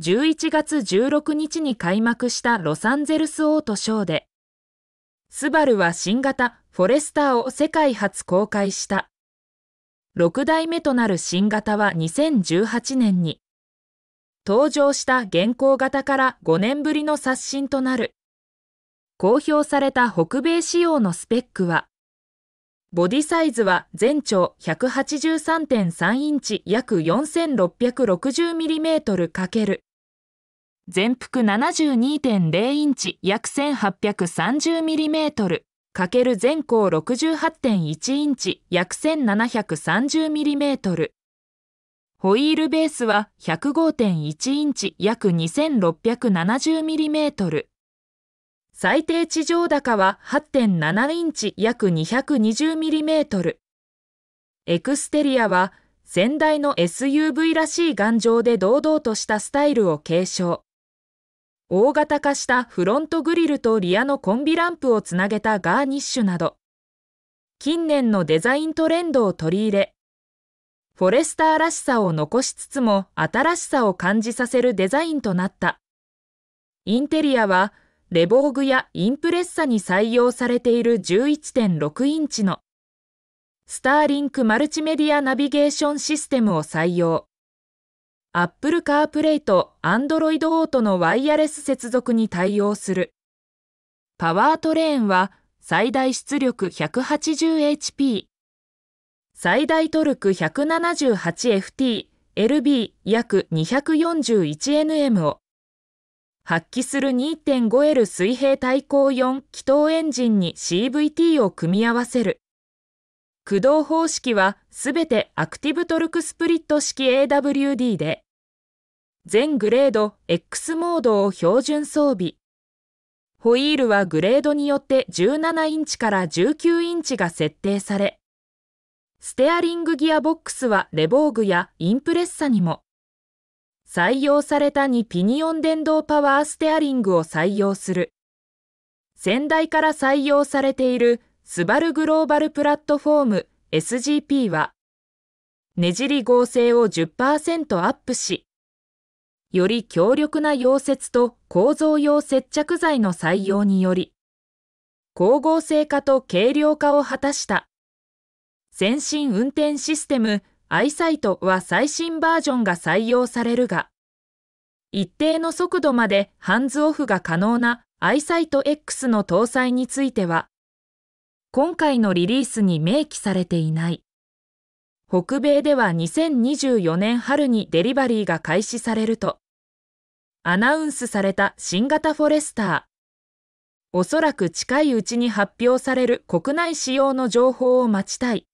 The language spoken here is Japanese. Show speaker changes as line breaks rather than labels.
11月16日に開幕したロサンゼルスオートショーで、スバルは新型フォレスターを世界初公開した。6代目となる新型は2018年に、登場した現行型から5年ぶりの刷新となる。公表された北米仕様のスペックは、ボディサイズは全長183.3インチ約 4660mm× 全幅72.0インチ約 1830mm かける全高68.1インチ約 1730mm ホイールベースは105.1インチ約 2670mm 最低地上高は8.7インチ約 220mm エクステリアは先代の SUV らしい頑丈で堂々としたスタイルを継承。大型化したフロントグリルとリアのコンビランプをつなげたガーニッシュなど、近年のデザイントレンドを取り入れ、フォレスターらしさを残しつつも新しさを感じさせるデザインとなった。インテリアは、レボーグやインプレッサに採用されている11.6インチのスターリンクマルチメディアナビゲーションシステムを採用。Apple CarPlay と Android Auto のワイヤレス接続に対応する。パワートレーンは最大出力 180HP、最大トルク 178FT、LB 約 241nm を発揮する 2.5L 水平対向4気筒エンジンに CVT を組み合わせる。駆動方式はすべてアクティブトルクスプリット式 AWD で、全グレード X モードを標準装備。ホイールはグレードによって17インチから19インチが設定され、ステアリングギアボックスはレボーグやインプレッサにも、採用された2ピニオン電動パワーステアリングを採用する。先代から採用されているスバルグローバルプラットフォーム SGP は、ねじり合成を10%アップし、より強力な溶接と構造用接着剤の採用により、光合成化と軽量化を果たした。先進運転システム、アイサイトは最新バージョンが採用されるが、一定の速度までハンズオフが可能なアイサイト X の搭載については、今回のリリースに明記されていない。北米では2024年春にデリバリーが開始されると、アナウンスされた新型フォレスター。おそらく近いうちに発表される国内仕様の情報を待ちたい。